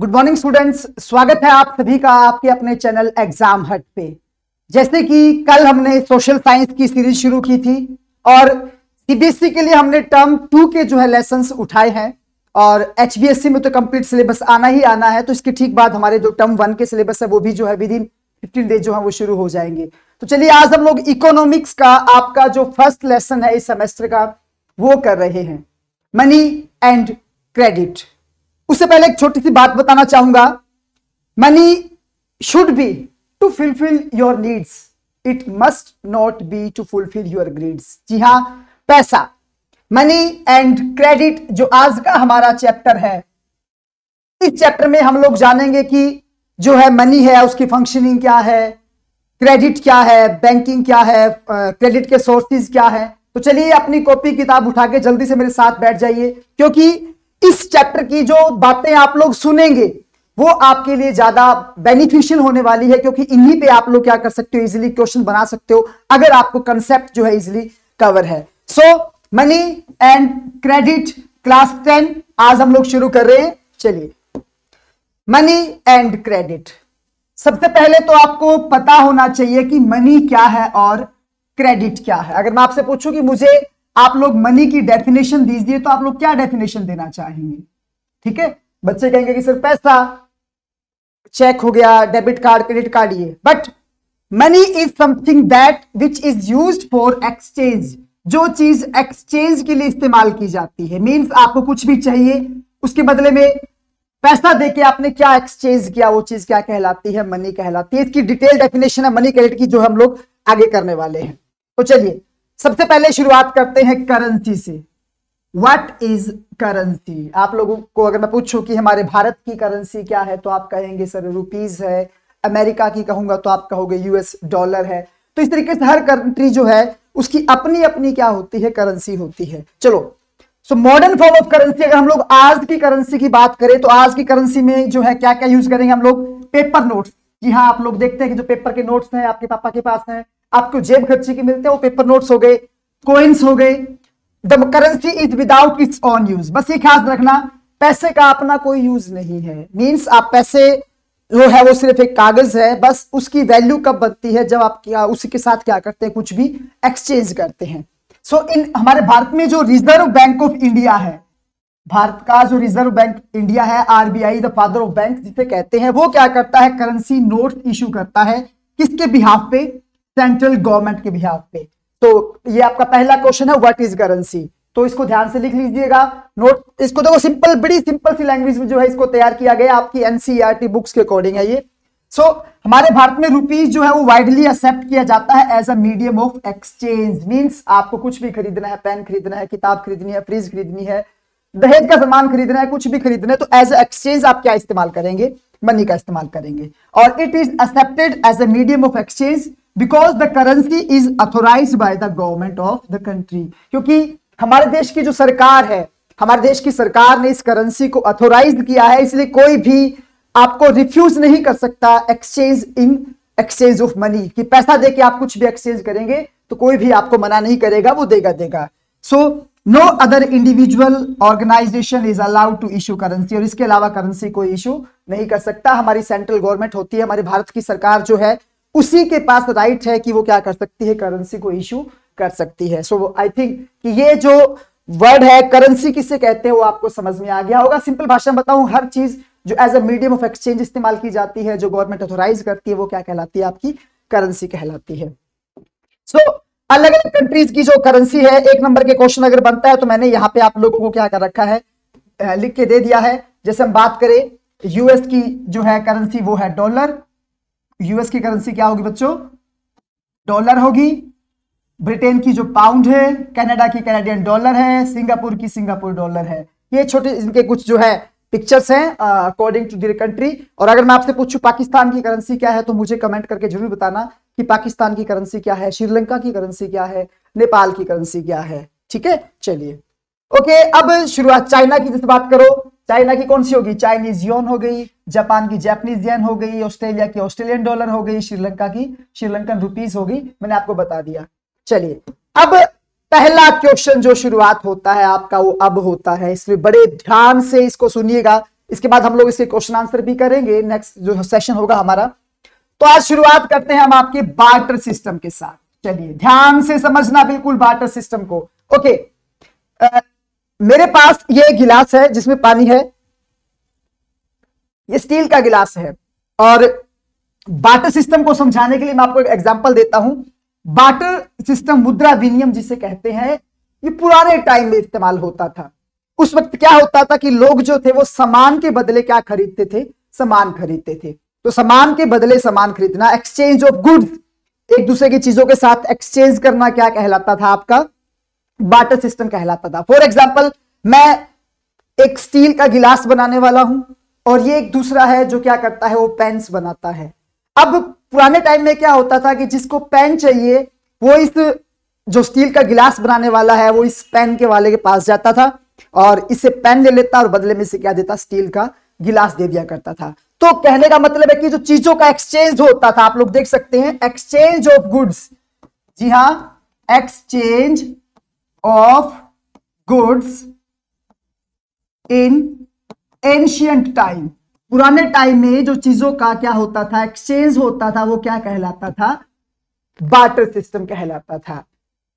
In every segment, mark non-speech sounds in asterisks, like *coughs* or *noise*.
Good morning students स्वागत है आप सभी का आपके अपने चैनल एग्जाम हट पे जैसे कि कल हमने सोशल साइंस की सीरीज शुरू की थी और सीबीएसई e के लिए हमने टर्म टू के जो है लेसन उठाए हैं और एच e में तो कंप्लीट सिलेबस आना ही आना है तो इसके ठीक बाद हमारे जो टर्म वन के सिलेबस है वो भी जो है विद इन फिफ्टीन डेज जो है वो शुरू हो जाएंगे तो चलिए आज हम लोग इकोनॉमिक्स का आपका जो फर्स्ट लेसन है इस सेमेस्टर का वो कर रहे हैं मनी एंड क्रेडिट उससे पहले एक छोटी सी बात बताना चाहूंगा money should be to fulfil your needs it must not be to fulfil your greeds जी हां पैसा मनी एंड क्रेडिट जो आज का हमारा चैप्टर है इस चैप्टर में हम लोग जानेंगे कि जो है मनी है उसकी फंक्शनिंग क्या है क्रेडिट क्या है बैंकिंग क्या है क्रेडिट के सोर्सेज क्या है तो चलिए अपनी कॉपी किताब उठा के जल्दी से मेरे साथ बैठ जाइए क्योंकि इस चैप्टर की जो बातें आप लोग सुनेंगे वो आपके लिए ज्यादा बेनिफिशियल होने वाली है क्योंकि इन्हीं पे आप लोग क्या कर सकते हो इजिली क्वेश्चन बना सकते हो अगर आपको कंसेप्ट जो है इजिली कवर है so money and credit class ten आज हम लोग शुरू कर रहे हैं चलिए मनी एंड क्रेडिट सबसे पहले तो आपको पता होना चाहिए कि मनी क्या है और क्रेडिट क्या है अगर मैं आपसे पूछूं कि मुझे आप लोग मनी की डेफिनेशन दीजिए तो आप लोग क्या डेफिनेशन देना चाहेंगे ठीक है बच्चे कहेंगे कि सर पैसा चेक हो गया डेबिट कार्ड क्रेडिट कार्ड ये but money is something that which is use for exchange जो चीज एक्सचेंज के लिए इस्तेमाल की जाती है मीन्स आपको कुछ भी चाहिए उसके बदले में पैसा देके आपने क्या एक्सचेंज किया वो चीज क्या कहलाती है मनी कहलाती है इसकी डिटेल डेफिनेशन है मनी क्रेडिट की जो हम लोग आगे करने वाले हैं तो चलिए सबसे पहले शुरुआत करते हैं करेंसी से वट इज करेंसी आप लोगों को अगर मैं पूछूं कि हमारे भारत की करेंसी क्या है तो आप कहेंगे सर रुपीज है अमेरिका की कहूंगा तो आप कहोगे यूएस डॉलर है तो इस तरीके से हर कंट्री जो है उसकी अपनी अपनी क्या होती है करेंसी होती है चलो so modern form of currency अगर हम लोग आज की करेंसी की बात करें तो आज की करेंसी में जो है क्या क्या यूज करेंगे हम लोग पेपर नोट्स जी हाँ आप लोग देखते हैं कि जो पेपर के नोट्स हैं आपके पापा के पास हैं आपको जेब खर्ची के मिलते हैं वो पेपर नोट्स हो गए कोइंस हो गए the currency is without its own use बस ये ख्याल रखना पैसे का अपना कोई यूज नहीं है मीन्स आप पैसे जो है वो सिर्फ एक कागज है बस उसकी वैल्यू कब बनती है जब आप क्या उसी के साथ क्या करते हैं कुछ भी एक्सचेंज करते हैं सो so, इन हमारे भारत में जो रिजर्व बैंक ऑफ इंडिया है भारत का जो रिजर्व बैंक इंडिया है RBI the father of bank जिसे कहते हैं वो क्या करता है करेंसी नोट इश्यू करता है किसके बिहाफ पे सेंट्रल गवर्नमेंट के बिहार पे तो ये आपका पहला क्वेश्चन है व्हाट इज करेंसी तो इसको ध्यान से लिख लीजिएगा नोट इसको देखो सिंपल बड़ी सिंपल सी लैंग्वेज में जो है इसको तैयार किया गया आपकी एनसीईआरटी बुक्स e के अकॉर्डिंग है ये सो so, हमारे भारत में रुपीज जो है वो वाइडली एक्सेप्ट किया जाता है as a medium of exchange means आपको कुछ भी खरीदना है पेन खरीदना है किताब खरीदनी है फ्रिज खरीदनी है दहेज का सामान खरीदना है कुछ भी खरीदना है तो एज अ एक्सचेंज आप क्या इस्तेमाल करेंगे मनी का इस्तेमाल करेंगे और it is accepted as a medium of exchange because the currency is authorise by the government of the country क्योंकि हमारे देश की जो सरकार है हमारे देश की सरकार ने इस करेंसी को अथोराइज किया है इसलिए कोई भी आपको रिफ्यूज नहीं कर सकता exchange in exchange of money कि पैसा दे के आप कुछ भी एक्सचेंज करेंगे तो कोई भी आपको मना नहीं करेगा वो देगा देगा so no other individual organisation is allowed to issue currency और इसके अलावा करेंसी कोई इशू नहीं कर सकता हमारी सेंट्रल गवर्नमेंट होती है हमारी भारत की सरकार जो है उसी के पास राइट तो है कि वो क्या कर सकती है करेंसी को इश्यू कर सकती है सो आई थिंक कि ये जो वर्ड है करेंसी किसे कहते हैं वो आपको समझ में आ गया होगा सिंपल भाषा में बताऊं हर चीज जो as a medium of exchange इस्तेमाल की जाती है जो गवर्नमेंट ऑथोराइज करती है वो क्या कहलाती है आपकी करेंसी कहलाती है सो so, अलग अलग कंट्रीज की जो करेंसी है एक नंबर के क्वेश्चन अगर बनता है तो मैंने यहाँ पे आप लोगों को क्या कर रखा है लिख के दे दिया है जैसे हम बात करें यूएस की जो है करेंसी वो है डॉलर यूएस की करेंसी क्या होगी बच्चों डॉलर होगी ब्रिटेन की जो पाउंड है कनाडा की कैनेडियन डॉलर है सिंगापुर की सिंगापुर डॉलर है ये छोटे इनके कुछ जो है पिक्चर्स हैं अकॉर्डिंग टू दियर कंट्री और अगर मैं आपसे पूछूं पाकिस्तान की करेंसी क्या है तो मुझे कमेंट करके जरूर बताना कि पाकिस्तान की करेंसी क्या है श्रीलंका की करेंसी क्या है नेपाल की करेंसी क्या है ठीक है चलिए ओके अब शुरुआत चाइना की जैसे बात करो चाइना की कौन सी होगी चाइनीज योन हो गई जापान की जैपनीज येन हो गई ऑस्ट्रेलिया की ऑस्ट्रेलियन डॉलर हो गई श्रीलंका की श्रीलंकन रुपीज हो गई मैंने आपको बता दिया चलिए अब पहला क्वेश्चन जो शुरुआत होता है आपका वो अब होता है इसलिए बड़े ध्यान से इसको सुनिएगा इसके बाद हम लोग इसके क्वेश्चन आंसर भी करेंगे नेक्स्ट जो सेशन होगा हमारा तो आज शुरुआत करते हैं हम आपके बार्टर सिस्टम के साथ चलिए ध्यान से समझना बिल्कुल बार्टर सिस्टम को ओके okay. मेरे पास ये गिलास है जिसमें पानी है ये स्टील का गिलास है और बाटर सिस्टम को समझाने के लिए मैं आपको एक एग्जांपल देता हूं बाटर सिस्टम मुद्रा विनियम जिसे कहते हैं ये पुराने टाइम में इस्तेमाल होता था उस वक्त क्या होता था कि लोग जो थे वो सामान के बदले क्या खरीदते थे सामान खरीदते थे तो सामान के बदले सामान खरीदना एक्सचेंज ऑफ गुड्स एक दूसरे की चीजों के साथ एक्सचेंज करना क्या कहलाता था आपका बाटर सिस्टम कहलाता था फॉर एग्जाम्पल मैं एक स्टील का गिलास बनाने वाला हूं और ये एक दूसरा है जो क्या करता है वो पेंस बनाता है अब पुराने टाइम में क्या होता था कि जिसको पेन चाहिए वो इस जो स्टील का गिलास बनाने वाला है वो इस पेन के वाले के पास जाता था और इसे पेन ले लेता और बदले में से क्या देता स्टील का गिलास दे दिया करता था तो कहने का मतलब है कि जो चीजों का एक्सचेंज होता था आप लोग देख सकते हैं एक्सचेंज ऑफ गुड्स जी हाँ exchange of goods in ancient time पुराने टाइम में जो चीजों का क्या होता था एक्सचेंज होता था वो क्या कहलाता था बाटर सिस्टम कहलाता था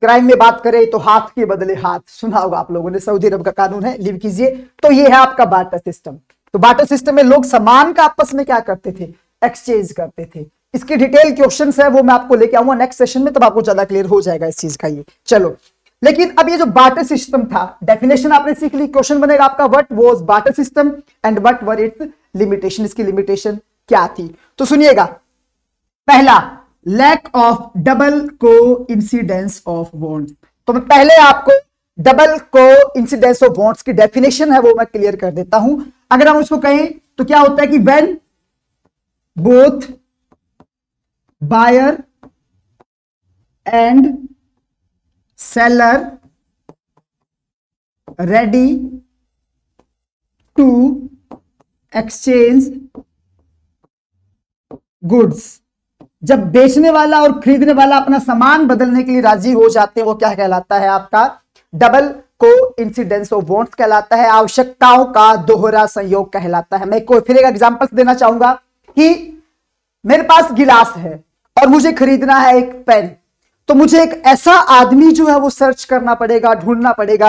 क्राइम में बात करें तो हाथ के बदले हाथ सुना होगा आप लोगों ने सऊदी अरब का कानून है लिव कीजिए तो ये है आपका बाटर सिस्टम तो बाटर सिस्टम में लोग सामान का आपस में क्या करते थे एक्सचेंज करते थे इसकी डिटेल क्वेश्चन है वो मैं आपको लेके आऊंगा नेक्स्ट सेशन में तब आपको ज्यादा क्लियर हो जाएगा इस चीज का ये चलो लेकिन अब ये जो बाटर सिस्टम था डेफिनेशन आपने सीख ली क्वेश्चन बनेगा आपका what was barter system and what were its limitation इसकी लिमिटेशन क्या थी तो सुनिएगा पहला lack of double coincidence of wants तो मैं पहले आपको double coincidence of wants की डेफिनेशन है वो मैं क्लियर कर देता हूं अगर हम उसको कहें तो क्या होता है कि when both buyer and seller ready to exchange goods जब बेचने वाला और खरीदने वाला अपना सामान बदलने के लिए राजी हो जाते हैं वो क्या कहलाता है आपका double coincidence of wants कहलाता है आवश्यकताओं का दोहरा संयोग कहलाता है मैं कोई फिर एक एग्जाम्पल देना चाहूंगा कि मेरे पास गिलास है और मुझे खरीदना है एक पेन तो मुझे एक ऐसा आदमी जो है वो सर्च करना पड़ेगा ढूंढना पड़ेगा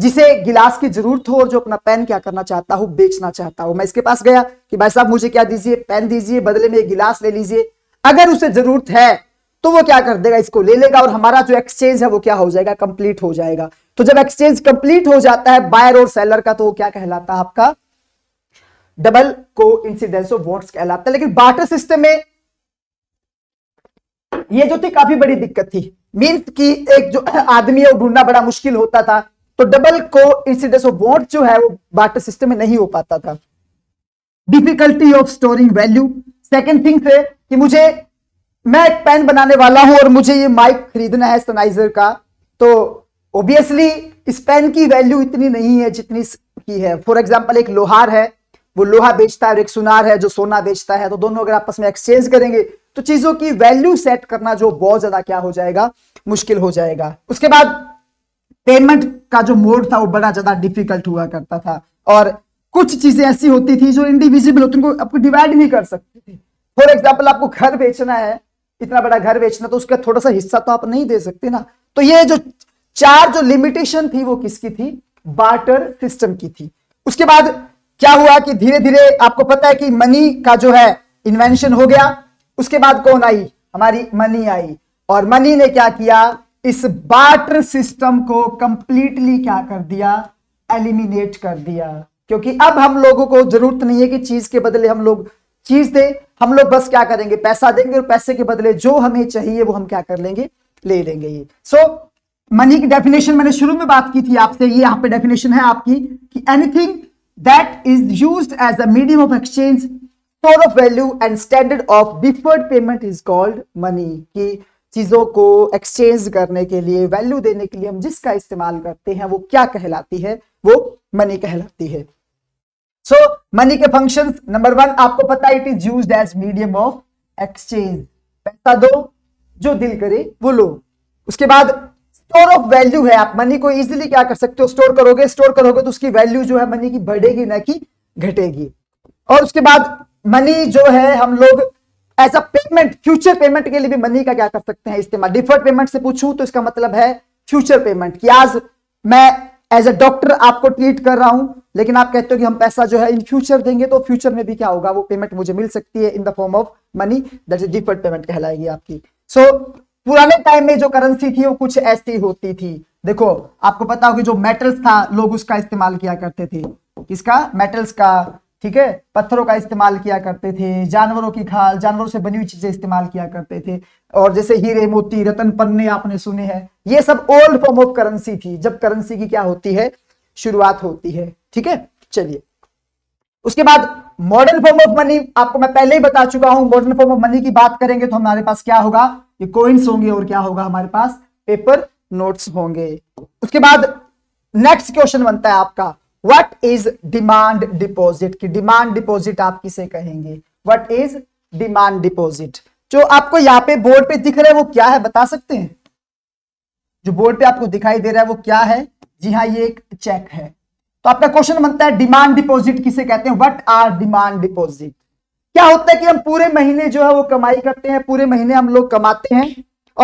जिसे गिलास की जरूरत हो और जो अपना पेन क्या करना चाहता हो बेचना चाहता हो मैं इसके पास गया कि भाई साहब मुझे क्या दीजिए पेन दीजिए बदले में गिलास ले लीजिए अगर उसे जरूरत है तो वो क्या कर देगा इसको ले लेगा और हमारा जो एक्सचेंज है वो क्या हो जाएगा कंप्लीट हो जाएगा तो जब एक्सचेंज कंप्लीट हो जाता है बायर और सेलर का तो वो क्या कहलाता है आपका double coincidence of what's कहलाता है लेकिन बाटर सिस्टम में ये जो थी काफी बड़ी दिक्कत थी मीन्स कि एक जो आदमी है वो ढूंढना बड़ा मुश्किल होता था तो double coincidence of vote जो है वो बाटर सिस्टम में नहीं हो पाता था difficulty of storing value second thing थे कि मुझे मैं एक पेन बनाने वाला हूं और मुझे ये माइक खरीदना है सनाइजर का तो ऑब्वियसली इस पेन की वैल्यू इतनी नहीं है जितनी की है फॉर एग्जाम्पल एक लोहार है वो लोहा बेचता है और एक सुनार है जो सोना बेचता है तो दोनों अगर आपस में एक्सचेंज करेंगे तो चीजों की वैल्यू सेट करना जो बहुत ज्यादा क्या हो जाएगा मुश्किल हो जाएगा उसके बाद पेमेंट का जो मोड था वो बड़ा ज्यादा डिफिकल्ट हुआ करता था और कुछ चीजें ऐसी होती थी जो इंडिविजिबल होती उनको आपको डिवाइड नहीं कर सकते थे फॉर एग्जाम्पल आपको घर बेचना है इतना बड़ा घर बेचना तो उसका थोड़ा सा हिस्सा तो आप नहीं दे सकते ना तो ये जो चार जो लिमिटेशन थी वो किसकी थी बार्टर सिस्टम की थी उसके बाद क्या हुआ कि धीरे धीरे आपको पता है कि मनी का जो है इन्वेंशन हो गया उसके बाद कौन आई हमारी मनी आई और मनी ने क्या किया इस बाटर सिस्टम को कंप्लीटली क्या कर दिया एलिमिनेट कर दिया क्योंकि अब हम लोगों को जरूरत नहीं है कि चीज के बदले हम लोग चीज दे हम लोग बस क्या करेंगे पैसा देंगे और पैसे के बदले जो हमें चाहिए वो हम क्या कर लेंगे ले लेंगे ये सो मनी की डेफिनेशन मैंने शुरू में बात की थी आपसे ये यहां पे डेफिनेशन है आपकी कि anything that is use as a medium of exchange store of value and standard of deferred payment is called money की चीजों को एक्सचेंज करने के लिए वैल्यू देने के लिए हम जिसका इस्तेमाल करते हैं वो क्या कहलाती है वो मनी कहलाती है सो so, मनी के फंक्शन नंबर वन आपको पता है it is use as medium of exchange पैसा दो जो दिल करे वो लो उसके बाद स्टोर ऑफ वैल्यू है आप मनी को इजिली क्या कर सकते हो स्टोर करोगे स्टोर करोगे तो उसकी वैल्यू जो है मनी की बढ़ेगी ना कि घटेगी और उसके बाद मनी जो है हम लोग as a payment future payment के लिए भी मनी का क्या कर सकते हैं इस्तेमाल डिफर्ड पेमेंट से पूछूं तो इसका मतलब है फ्यूचर पेमेंट कि आज मैं एज अ डॉक्टर आपको ट्रीट कर रहा हूं लेकिन आप कहते हो कि हम पैसा जो है इन फ्यूचर देंगे तो फ्यूचर में भी क्या होगा वो पेमेंट मुझे मिल सकती है in the form of money that is deferred payment कहलाएगी आपकी सो so, पुराने टाइम में जो करेंसी थी वो कुछ ऐसी होती थी देखो आपको पता होगा जो मेटल्स था लोग उसका इस्तेमाल किया करते थे किसका मेटल्स का ठीक है पत्थरों का इस्तेमाल किया करते थे जानवरों की खाल जानवरों से बनी हुई चीजें इस्तेमाल किया करते थे और जैसे हीरे मोती रतन पन्ने आपने सुने हैं ये सब ओल्ड फॉर्म ऑफ करेंसी थी जब करेंसी की क्या होती है शुरुआत होती है ठीक है चलिए उसके बाद मॉडर्न फॉर्म ऑफ मनी आपको मैं पहले ही बता चुका हूं मॉडर्न फॉर्म ऑफ मनी की बात करेंगे तो हमारे पास क्या होगा ये कोइंस होंगे और क्या होगा हमारे पास पेपर नोट्स होंगे उसके बाद नेक्स्ट क्वेश्चन बनता है आपका वट इज डिमांड डिपोजिट की डिमांड डिपोजिट आप किसे कहेंगे वट इज डिमांड डिपोजिट जो आपको यहाँ पे बोर्ड पे दिख रहा है वो क्या है बता सकते हैं जो बोर्ड पे आपको दिखाई दे रहा है वो क्या है जी हाँ ये एक चेक है तो आपका क्वेश्चन बनता है डिमांड डिपॉजिट किसे कहते हैं व्हाट आर डिमांड डिपॉजिट क्या होता है कि हम पूरे महीने जो है वो कमाई करते हैं पूरे महीने हम लोग कमाते हैं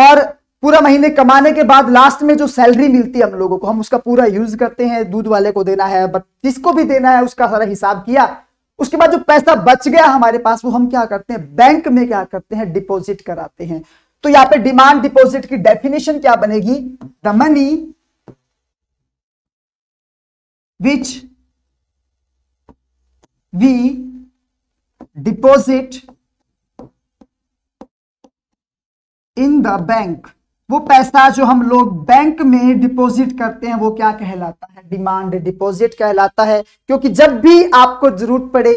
और पूरा महीने कमाने के बाद लास्ट में जो सैलरी मिलती है हम लोगों को हम उसका पूरा यूज करते हैं दूध वाले को देना है जिसको भी देना है उसका सारा हिसाब किया उसके बाद जो पैसा बच गया हमारे पास वो हम क्या करते हैं बैंक में क्या करते हैं डिपॉजिट कराते हैं तो यहां पे डिमांड डिपॉजिट की डेफिनेशन क्या बनेगी the money which we deposit in the bank वो पैसा जो हम लोग बैंक में डिपॉजिट करते हैं वो क्या कहलाता है डिमांड डिपॉजिट कहलाता है क्योंकि जब भी आपको जरूरत पड़े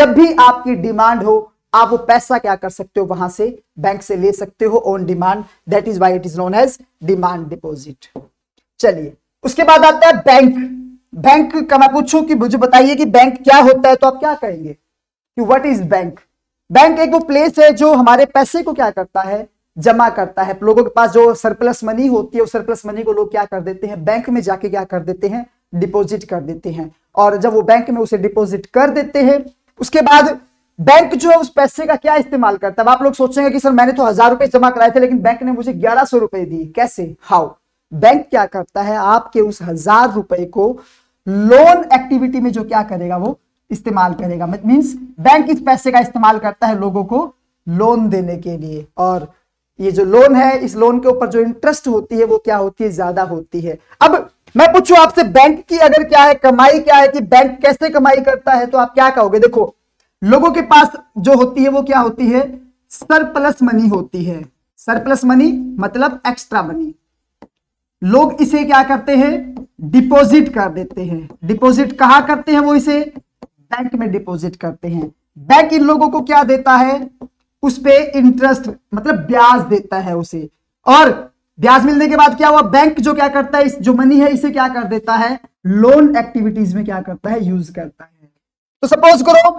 जब भी आपकी डिमांड हो आप वो पैसा क्या कर सकते हो वहां से बैंक से ले सकते हो on demand that is why it is known as demand deposit चलिए उसके बाद आता है बैंक बैंक का मैं पूछू कि मुझे बताइए कि बैंक क्या होता है तो आप क्या कहेंगे कि व्हाट इज बैंक बैंक एक वो प्लेस है जो हमारे पैसे को क्या करता है जमा करता है लोगों के पास जो सरप्लस मनी होती है उस सरप्लस मनी को लोग क्या कर देते हैं बैंक में जाके क्या कर देते हैं डिपॉजिट कर देते हैं और जब वो बैंक में उसे डिपॉजिट कर देते हैं उसके बाद बैंक जो है उस पैसे का क्या इस्तेमाल करता है आप लोग सोचेंगे कि सर मैंने तो हजार रुपए जमा कराए थे लेकिन बैंक ने मुझे ग्यारह सौ रुपए दिए कैसे हाउ बैंक क्या करता है आपके उस हजार रुपए को लोन एक्टिविटी में जो क्या करेगा वो इस्तेमाल करेगा मीन्स बैंक इस पैसे का इस्तेमाल करता है लोगों को लोन देने के लिए और ये जो लोन है इस लोन के ऊपर जो इंटरेस्ट होती है वो क्या होती है ज्यादा होती है अब मैं पूछू आपसे बैंक की अगर क्या है कमाई क्या है कि बैंक कैसे कमाई करता है तो आप क्या कहोगे देखो लोगों के पास जो होती है वो क्या होती है सरप्लस मनी होती है सरप्लस मनी मतलब एक्स्ट्रा मनी लोग इसे क्या करते हैं डिपॉजिट कर देते हैं डिपॉजिट कहा करते हैं वो इसे बैंक में डिपॉजिट करते हैं बैंक इन लोगों को क्या देता है उस पर इंटरेस्ट मतलब ब्याज देता है उसे और ब्याज मिलने के बाद क्या हुआ बैंक जो क्या करता है इस जो मनी है इसे क्या कर देता है लोन एक्टिविटीज में क्या करता है यूज करता है तो सपोज करो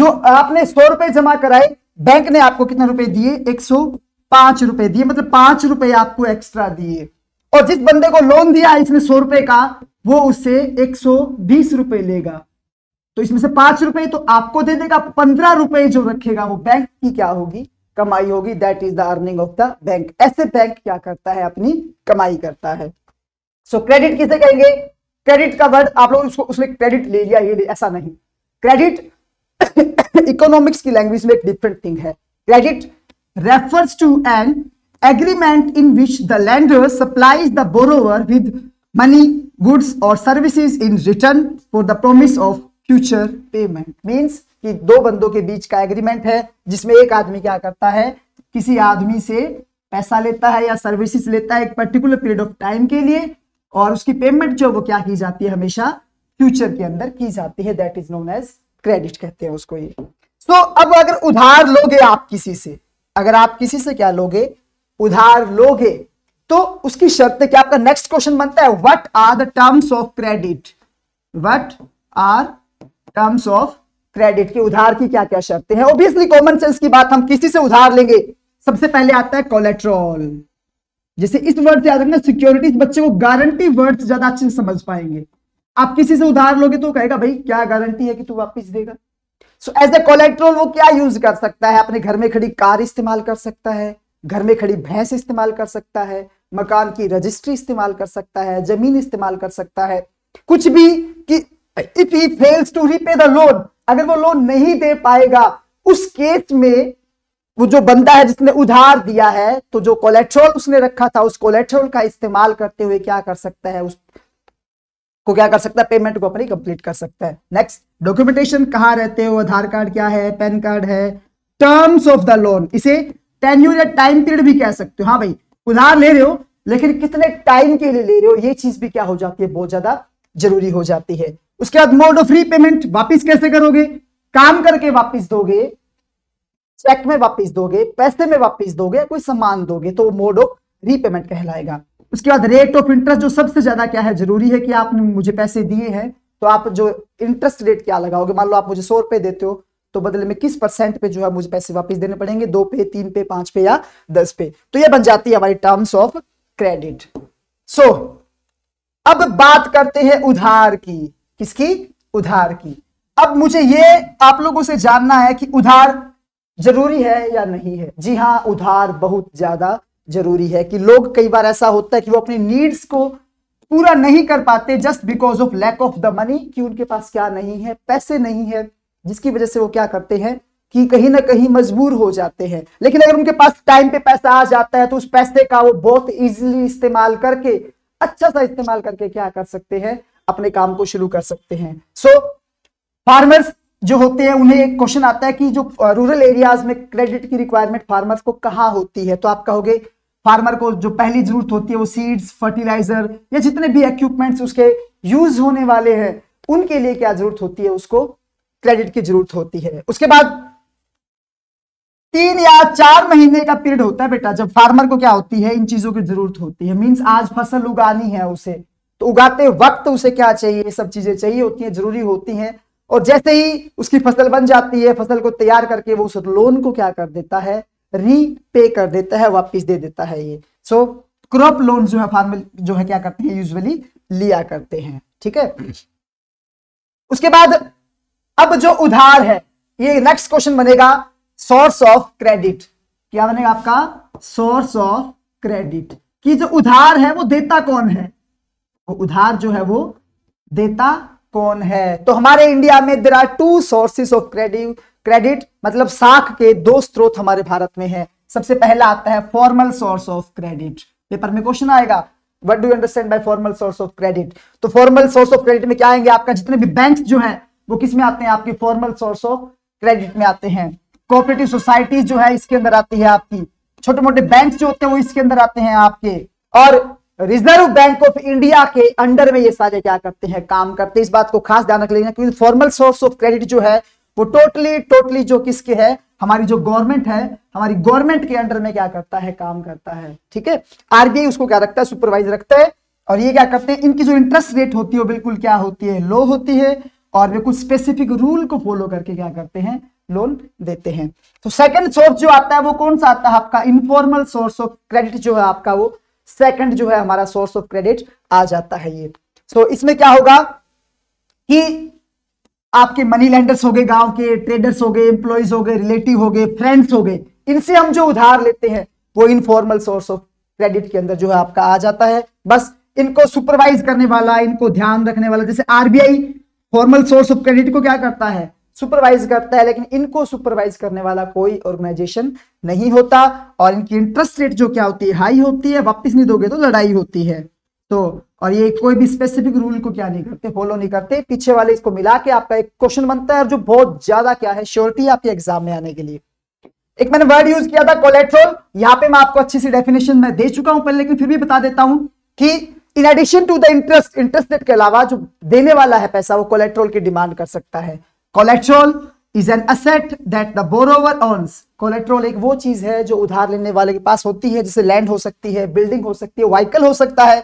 जो आपने सौ रुपए जमा कराए बैंक ने आपको कितने रुपए दिए एक सौ पांच रुपए दिए मतलब पांच रुपए आपको एक्स्ट्रा दिए और जिस बंदे को लोन दिया इसने सौ रुपए का वो उससे एक सौ बीस रुपए लेगा तो इसमें से पांच रुपए तो आपको दे देगा पंद्रह रुपए जो रखेगा वो बैंक की क्या होगी कमाई होगी that is the earning of the bank ऐसे बैंक क्या करता है अपनी कमाई करता है सो so, क्रेडिट किसे कहेंगे क्रेडिट का वर्ड आप लोग उसने क्रेडिट ले लिया ये ऐसा नहीं क्रेडिट इकोनॉमिक्स *coughs* की लैंग्वेज में एक डिफरेंट थिंग है credit refers to an agreement in which the lender supplies the borrower with money goods और services in return for the promise of future payment means कि दो बंदों के बीच का एग्रीमेंट है जिसमें एक आदमी क्या करता है किसी आदमी से पैसा लेता है या सर्विसेज लेता है एक पर्टिकुलर पीरियड ऑफ टाइम के लिए और उसकी पेमेंट जो वो क्या की जाती है हमेशा फ्यूचर के अंदर की जाती है that is known as credit कहते हैं उसको ये सो so, अब अगर उधार लोगे आप किसी से अगर आप किसी से क्या लोगे उधार लोगे तो उसकी शर्त क्या आपका नेक्स्ट क्वेश्चन बनता है what are the terms of credit what are terms of credit के उधार की क्या क्या शर्तें हैं ऑब्वियसली कॉमन सेंस की बात हम किसी से उधार लेंगे सबसे पहले आता है कोलेट्रोल जैसे इस वर्ड से याद रखना सिक्योरिटी बच्चे को गारंटी वर्ड ज्यादा अच्छे से समझ पाएंगे आप किसी से उधार लोगे तो कहेगा भाई क्या गारंटी है कि तू वापिस देगा सो एज ए कोलेट्रोल वो क्या यूज कर सकता है अपने घर में खड़ी कार इस्तेमाल कर सकता है घर में खड़ी भैंस इस्तेमाल कर सकता है मकान की रजिस्ट्री इस्तेमाल कर सकता है जमीन इस्तेमाल कर सकता है कुछ भी कि if he fails to repay the loan अगर वो लोन नहीं दे पाएगा उस केस में वो जो बंदा है जिसने उधार दिया है तो जो कोलेट्रोल उसने रखा था उस कोलेट्रोल का इस्तेमाल करते हुए क्या कर सकता है उस को क्या कर सकता है पेमेंट को अपनी कंप्लीट कर सकता है नेक्स्ट डॉक्यूमेंटेशन कहा रहते हो आधार कार्ड क्या है पैन कार्ड है टर्म्स ऑफ द लोन इसे टेन्यूर या टाइम पीरियड भी कह सकते हो हाँ भाई उधार ले रहे हो लेकिन कितने टाइम के लिए ले रहे हो ये चीज भी क्या हो जाती है बहुत ज्यादा जरूरी हो जाती है उसके बाद मोड ऑफ रीपेमेंट वापिस कैसे करोगे काम करके वापिस दोगे चेक में वापिस दोगे पैसे में वापिस दोगे कोई सामान दोगे तो मोड ऑफ रीपेमेंट कहलाएगा उसके बाद रेट ऑफ इंटरेस्ट जो सबसे ज्यादा क्या है जरूरी है कि आपने मुझे पैसे दिए हैं तो आप जो इंटरेस्ट रेट क्या लगाओगे मान लो आप मुझे सौ रुपए देते हो तो बदले में किस परसेंट पे जो है मुझे पैसे वापस देने पड़ेंगे दो पे तीन पे पांच पे या दस पे तो ये बन जाती है हमारी टर्म्स ऑफ क्रेडिट सो अब बात करते हैं उधार की किसकी उधार की अब मुझे ये आप लोगों से जानना है कि उधार जरूरी है या नहीं है जी हाँ उधार बहुत ज्यादा जरूरी है कि लोग कई बार ऐसा होता है कि वो अपनी नीड्स को पूरा नहीं कर पाते just because of lack of the money कि उनके पास क्या नहीं है पैसे नहीं है जिसकी वजह से वो क्या करते हैं कि कहीं ना कहीं मजबूर हो जाते हैं लेकिन अगर उनके पास टाइम पे पैसा आ जाता है तो उस पैसे का वो बहुत इजीली इस्तेमाल करके अच्छा सा इस्तेमाल करके क्या कर सकते हैं अपने काम को शुरू कर सकते हैं सो so, फार्मर्स जो होते हैं उन्हें एक क्वेश्चन आता है कि जो रूरल एरियाज में क्रेडिट की रिक्वायरमेंट फार्मर्स को कहा होती है तो आप कहोगे फार्मर को जो पहली जरूरत होती है वो सीड्स फर्टिलाइजर या जितने भी इक्विपमेंट्स उसके यूज होने वाले हैं उनके लिए क्या जरूरत होती है उसको क्रेडिट की जरूरत होती है उसके बाद तीन या चार महीने का पीरियड होता है बेटा जब फार्मर को क्या होती है इन चीजों की जरूरत होती है मीन्स आज फसल उगानी है उसे तो उगाते वक्त उसे क्या चाहिए ये सब चीजें चाहिए होती हैं जरूरी होती हैं और जैसे ही उसकी फसल बन जाती है फसल को तैयार करके वो उस लोन को क्या कर देता है रीपे कर देता है वापिस दे देता है ये सो क्रॉप लोन जो है फार्मर जो है क्या करते हैं यूजली लिया करते हैं ठीक है उसके बाद अब जो उधार है ये नेक्स्ट क्वेश्चन बनेगा सोर्स ऑफ क्रेडिट क्या बनेगा आपका सोर्स ऑफ क्रेडिट कि जो उधार है वो देता कौन है वो उधार जो है वो देता कौन है तो हमारे इंडिया में there are two sources of credit credit मतलब साख के दो स्रोत हमारे भारत में है सबसे पहला आता है formal source of credit paper में क्वेश्चन आएगा what do understand by formal source of credit तो फॉर्मल सोर्स ऑफ क्रेडिट में क्या आएंगे आपका जितने भी बैंक जो है वो किस में आते हैं आपके फॉर्मल सोर्स ऑफ क्रेडिट में आते हैं कोऑपरेटिव सोसाइटी जो है इसके अंदर आती है आपकी छोटे मोटे बैंक जो होते हैं वो इसके अंदर आते हैं आपके और रिजर्व बैंक ऑफ इंडिया के अंडर में ये सारे क्या करते हैं काम करते हैं इस बात को खास ध्यान रख लेना क्योंकि फॉर्मल सोर्स ऑफ क्रेडिट जो है वो टोटली टोटली जो किसके है हमारी जो गवर्नमेंट है हमारी गवर्नमेंट के अंडर में क्या करता है काम करता है ठीक है आरबीआई उसको क्या रखता है सुपरवाइज रखता है और ये क्या करते हैं इनकी जो इंटरेस्ट रेट होती है वो बिल्कुल क्या होती है लो होती है और वे कुछ स्पेसिफिक रूल को फॉलो करके क्या करते हैं लोन देते हैं तो सेकंड सोर्स जो आता है वो कौन सा आता है आपका इनफॉर्मल सोर्स ऑफ क्रेडिट जो है आपका वो सेकंड जो है हमारा सोर्स ऑफ क्रेडिट आ जाता है ये सो so, इसमें क्या होगा कि आपके मनी लेंडर्स हो गए गांव के ट्रेडर्स हो गए एम्प्लॉयज हो गए रिलेटिव हो गए फ्रेंड्स हो गए इनसे हम जो उधार लेते हैं वो इनफॉर्मल सोर्स ऑफ क्रेडिट के अंदर जो है आपका आ जाता है बस इनको सुपरवाइज करने वाला इनको ध्यान रखने वाला जैसे RBI formal source of credit को क्या करता है सुपरवाइज करता है लेकिन इनको सुपरवाइज करने वाला कोई ऑर्गेनाइजेशन नहीं होता और इनकी इंटरेस्ट रेट जो क्या होती है हाई होती है वापिस नहीं दोगे तो लड़ाई होती है तो और ये कोई भी स्पेसिफिक रूल को क्या नहीं करते फॉलो नहीं करते पीछे वाले इसको मिला के आपका एक क्वेश्चन बनता है और जो बहुत ज्यादा क्या है श्योरिटी आपके एग्जाम में आने के लिए एक मैंने वर्ड यूज किया था कोलेट्रोल यहाँ पे मैं आपको अच्छी सी डेफिनेशन मैं दे चुका हूं पहले लेकिन फिर भी बता देता हूं कि in addition to the interest interest rate के अलावा जो देने वाला है पैसा वो कोलेट्रोल की डिमांड कर सकता है collateral is an asset that the borrower earns collateral एक वो चीज है जो उधार लेने वाले के पास होती है जैसे लैंड हो सकती है बिल्डिंग हो सकती है व्हीकल हो सकता है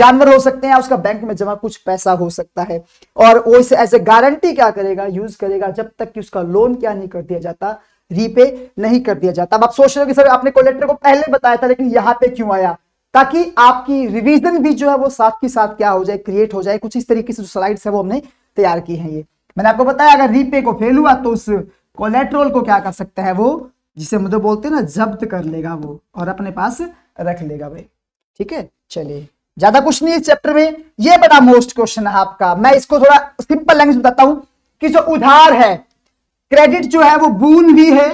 जानवर हो सकते हैं उसका बैंक में जमा कुछ पैसा हो सकता है और वो इसे एज ए गारंटी क्या करेगा यूज करेगा जब तक कि उसका लोन क्या नहीं कर दिया जाता रीपे नहीं कर दिया जाता अब आप सोच रहे हो कि सर आपने कोलेक्टर को पहले बताया था लेकिन यहाँ पे क्यों आया ताकि आपकी रिवीजन भी जो है वो साथ के साथ क्या हो जाए क्रिएट हो जाए कुछ इस तरीके से जो स्लाइड्स है वो हमने तैयार की है ये मैंने आपको बताया अगर रीपे को फेल हुआ तो उस कोलेट्रोल को क्या कर सकता है वो जिसे मुझे तो बोलते हैं ना जब्त कर लेगा वो और अपने पास रख लेगा भाई ठीक है चलिए ज्यादा कुछ नहीं इस चैप्टर में ये बड़ा मोस्ट क्वेश्चन है आपका मैं इसको थोड़ा सिंपल लैंग्वेज बताता हूं कि जो उधार है क्रेडिट जो है वो बून भी है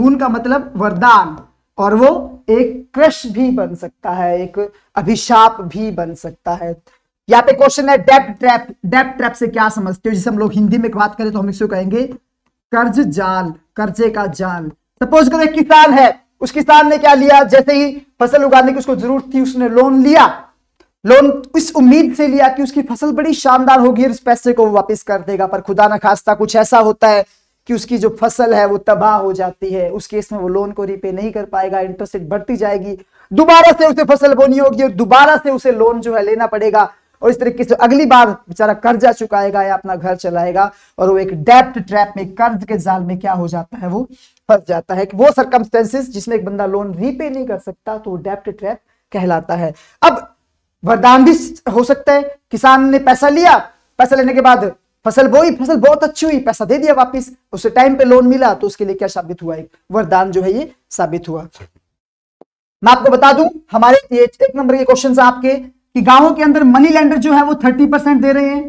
बून का मतलब वरदान और वो एक क्रश भी बन सकता है एक अभिशाप भी बन सकता है यहाँ पे क्वेश्चन है डेप्ट ट्रैप डेप्ट ट्रैप से क्या समझते हो जिसे हम लोग हिंदी में बात करें तो हम इसको कहेंगे कर्ज जाल कर्जे का जाल सपोज करो एक किसान है उस किसान ने क्या लिया जैसे ही फसल उगाने की उसको जरूरत थी उसने लोन लिया लोन इस उम्मीद से लिया कि उसकी फसल बड़ी शानदार होगी और इस पैसे को वो वापस कर देगा पर खुदा ना खास्ता कुछ ऐसा होता है कि उसकी जो फसल है वो तबाह हो जाती है उस केस में वो लोन को रिपे नहीं कर पाएगा इंटरेस्ट रेट बढ़ती जाएगी दोबारा से उसे फसल बोनी होगी और दोबारा से उसे लोन जो है लेना पड़ेगा और इस तरीके से अगली बार बेचारा कर्जा चुकाएगा या अपना घर चलाएगा और वो एक डेप्ट ट्रैप में कर्ज के जाल में क्या हो जाता है वो फंस जाता है कि वो सर्कमस्टेंसेस जिसमें एक बंदा लोन रीपे नहीं कर सकता तो डेप्ट ट्रैप कहलाता है अब वरदान भी हो सकता है किसान ने पैसा लिया पैसा लेने के बाद फसल बोई फसल बहुत अच्छी हुई पैसा दे दिया वापस उसे टाइम पे लोन मिला तो उसके लिए क्या साबित हुआ एक वरदान जो है ये साबित हुआ मैं आपको बता दूं हमारे ये एक नंबर के क्वेश्चंस आपके कि गांवों के अंदर मनी लैंडर जो है वो थर्टी परसेंट दे रहे हैं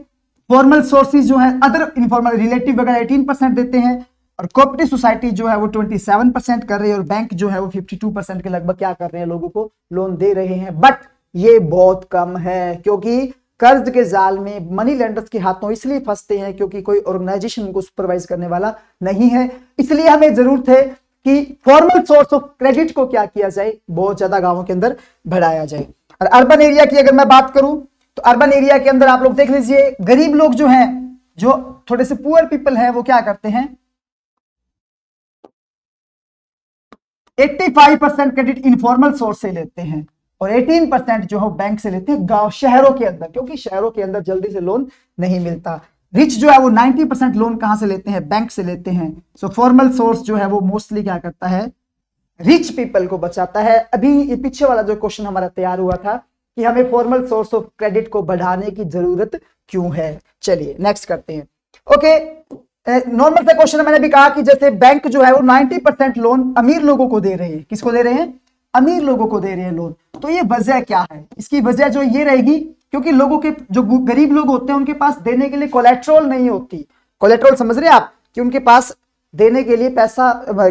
फॉर्मल सोर्सेज जो है अदर इनफॉर्मल रिलेटिव वगैरह एटीन परसेंट देते हैं और कॉपरेटिव सोसाइटी जो है वो ट्वेंटी सेवन परसेंट कर रही है और बैंक जो है वो फिफ्टी टू परसेंट के लगभग क्या कर रहे हैं लोगों को लोन दे रहे हैं बट ये बहुत कम है क्योंकि कर्ज के जाल में मनी लेंडर्स के हाथों इसलिए फंसते हैं क्योंकि कोई ऑर्गेनाइजेशन उनको सुपरवाइज करने वाला नहीं है इसलिए हमें जरूरत है कि फॉर्मल सोर्स ऑफ क्रेडिट को क्या किया जाए बहुत ज्यादा गांवों के अंदर बढ़ाया जाए और अर्बन एरिया की अगर मैं बात करूं तो अर्बन एरिया के अंदर आप लोग देख लीजिए गरीब लोग जो हैं जो थोड़े से पुअर पीपल हैं वो क्या करते हैं 85 परसेंट क्रेडिट इनफॉर्मल सोर्स से लेते हैं और 18 परसेंट जो है बैंक से लेते हैं गांव शहरों के अंदर क्योंकि शहरों के अंदर जल्दी से लोन नहीं मिलता रिच जो है वो 90 परसेंट लोन कहां से लेते हैं बैंक से लेते हैं सो फॉर्मल सोर्स जो है वो मोस्टली क्या करता है रिच पीपल को बचाता है अभी ये पीछे वाला जो क्वेश्चन हमारा तैयार हुआ था कि हमें फॉर्मल सोर्स ऑफ क्रेडिट को बढ़ाने की जरूरत क्यों है चलिए नेक्स्ट करते हैं ओके नॉर्मल से क्वेश्चन मैंने भी कहा कि जैसे बैंक जो है वो 90 परसेंट लोन अमीर लोगों को दे रहे हैं किसको दे रहे हैं अमीर लोगों को दे रहे हैं लोन तो ये वजह क्या है इसकी वजह जो ये रहेगी क्योंकि लोगों के जो गरीब लोग होते हैं उनके पास देने के लिए कोलेट्रोल नहीं होती कोलेट्रोल समझ रहे हैं आप कि उनके पास देने के लिए पैसा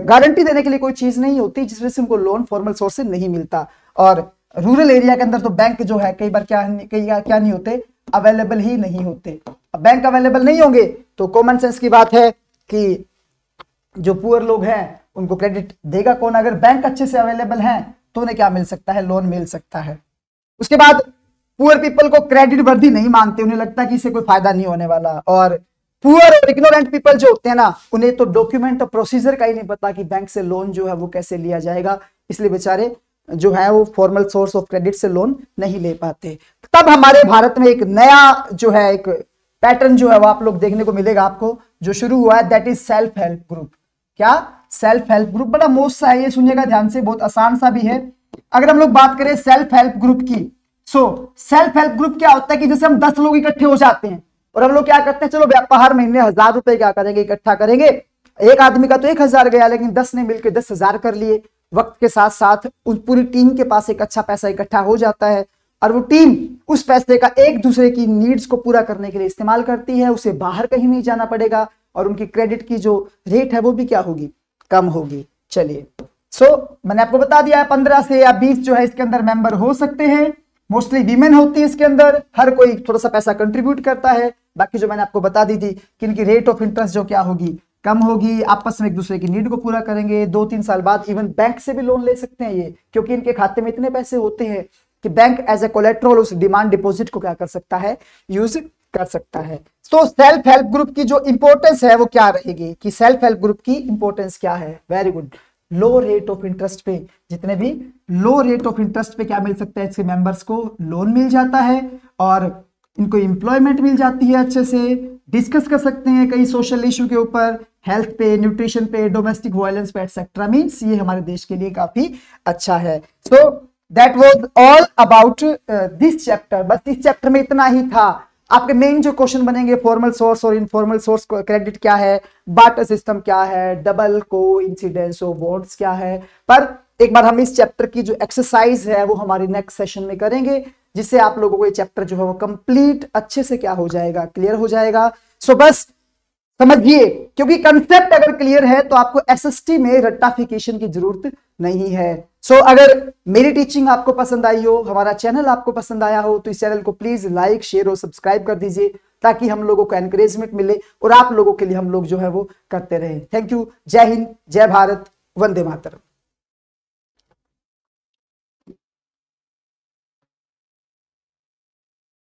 गारंटी देने के लिए कोई चीज नहीं होती जिस वजह से उनको लोन फॉर्मल सोर्स से नहीं मिलता और रूरल एरिया के अंदर तो बैंक जो है कई बार क्या कई बार क्या नहीं होते अवेलेबल ही नहीं होते अब बैंक अवेलेबल नहीं होंगे तो कॉमन सेंस की बात है कि जो पुअर लोग हैं उनको क्रेडिट देगा कौन अगर बैंक अच्छे से अवेलेबल है तो उन्हें क्या मिल सकता है लोन मिल सकता है उसके बाद पुअर पीपल को क्रेडिट वर्दी नहीं मानते उन्हें लगता है कि इससे कोई फायदा नहीं होने वाला और पुअर और इग्नोरेंट पीपल जो होते हैं ना उन्हें तो डॉक्यूमेंट और प्रोसीजर का ही नहीं पता कि बैंक से लोन जो है वो कैसे लिया जाएगा इसलिए बेचारे जो है वो फॉर्मल सोर्स ऑफ क्रेडिट से लोन नहीं ले पाते तब हमारे भारत में एक नया जो है एक पैटर्न जो है वो आप लोग देखने को मिलेगा आपको जो शुरू हुआ है that is self help group क्या सेल्फ हेल्प ग्रुप बड़ा मोस्ट सा है ये सुनिएगा ध्यान से बहुत आसान सा भी है अगर हम लोग बात करें सेल्फ हेल्प ग्रुप की सो सेल्फ हेल्प ग्रुप क्या होता है कि जैसे हम दस लोग इकट्ठे हो जाते हैं और हम लोग क्या करते हैं चलो हर महीने हजार रुपए क्या करेंगे इकट्ठा करेंगे एक आदमी का तो एक हजार गया लेकिन दस ने मिलकर दस हजार कर लिए वक्त के साथ साथ उस पूरी टीम के पास एक अच्छा पैसा इकट्ठा हो जाता है और वो टीम उस पैसे का एक दूसरे की नीड्स को पूरा करने के लिए इस्तेमाल करती है उसे बाहर कहीं नहीं जाना पड़ेगा और उनकी क्रेडिट की जो रेट है वो भी क्या होगी कम होगी चलिए सो so, मैंने आपको बता दिया है पंद्रह से या बीस जो है इसके अंदर मेंबर हो सकते हैं मोस्टली वीमेन होती है इसके अंदर हर कोई थोड़ा सा पैसा कंट्रीब्यूट करता है बाकी जो मैंने आपको बता दी थी कि इनकी रेट ऑफ इंटरेस्ट जो क्या होगी कम होगी आपस में एक दूसरे की नीड को पूरा करेंगे दो तीन साल बाद इवन बैंक से भी लोन ले सकते हैं ये क्योंकि इनके खाते में इतने पैसे होते हैं कि बैंक एज ए कोलेट्रोल उस डिमांड डिपोजिट को क्या कर सकता है यूज कर सकता है तो सेल्फ हेल्प ग्रुप की जो इंपोर्टेंस है वो क्या रहेगी कि सेल्फ हेल्प ग्रुप की इंपोर्टेंस क्या है very good low rate of interest पे जितने भी लो रेट ऑफ इंटरेस्ट पे क्या मिल सकता है इसके मेंबर्स को लोन मिल जाता है और इनको इंप्लॉयमेंट मिल जाती है अच्छे से डिस्कस कर सकते हैं कई सोशल इश्यू के ऊपर हेल्थ पे न्यूट्रिशन पे डोमेस्टिक वायलेंस पे एक्सेट्रा मीन्स ये हमारे देश के लिए काफी अच्छा है so that was all about this chapter बस इस चैप्टर में इतना ही था आपके मेन जो क्वेश्चन बनेंगे फॉर्मल सोर्स और इनफॉर्मल सोर्स क्रेडिट क्या है बाटर सिस्टम क्या है डबल को इंसिडेंस ऑफ क्या है पर एक बार हम इस चैप्टर की जो एक्सरसाइज है वो हमारे नेक्स्ट सेशन में करेंगे जिससे आप लोगों को ये चैप्टर जो है वो कंप्लीट अच्छे से क्या हो जाएगा क्लियर हो जाएगा सो बस समझिए क्योंकि कंसेप्ट अगर क्लियर है तो आपको एसएसटी में रट्टाफिकेशन की जरूरत नहीं है सो so, अगर मेरी टीचिंग आपको पसंद आई हो हमारा चैनल आपको पसंद आया हो तो इस चैनल को प्लीज लाइक शेयर और सब्सक्राइब कर दीजिए ताकि हम लोगों को एनकरेजमेंट मिले और आप लोगों के लिए हम लोग जो है वो करते रहे थैंक यू जय हिंद जय भारत वंदे मातरम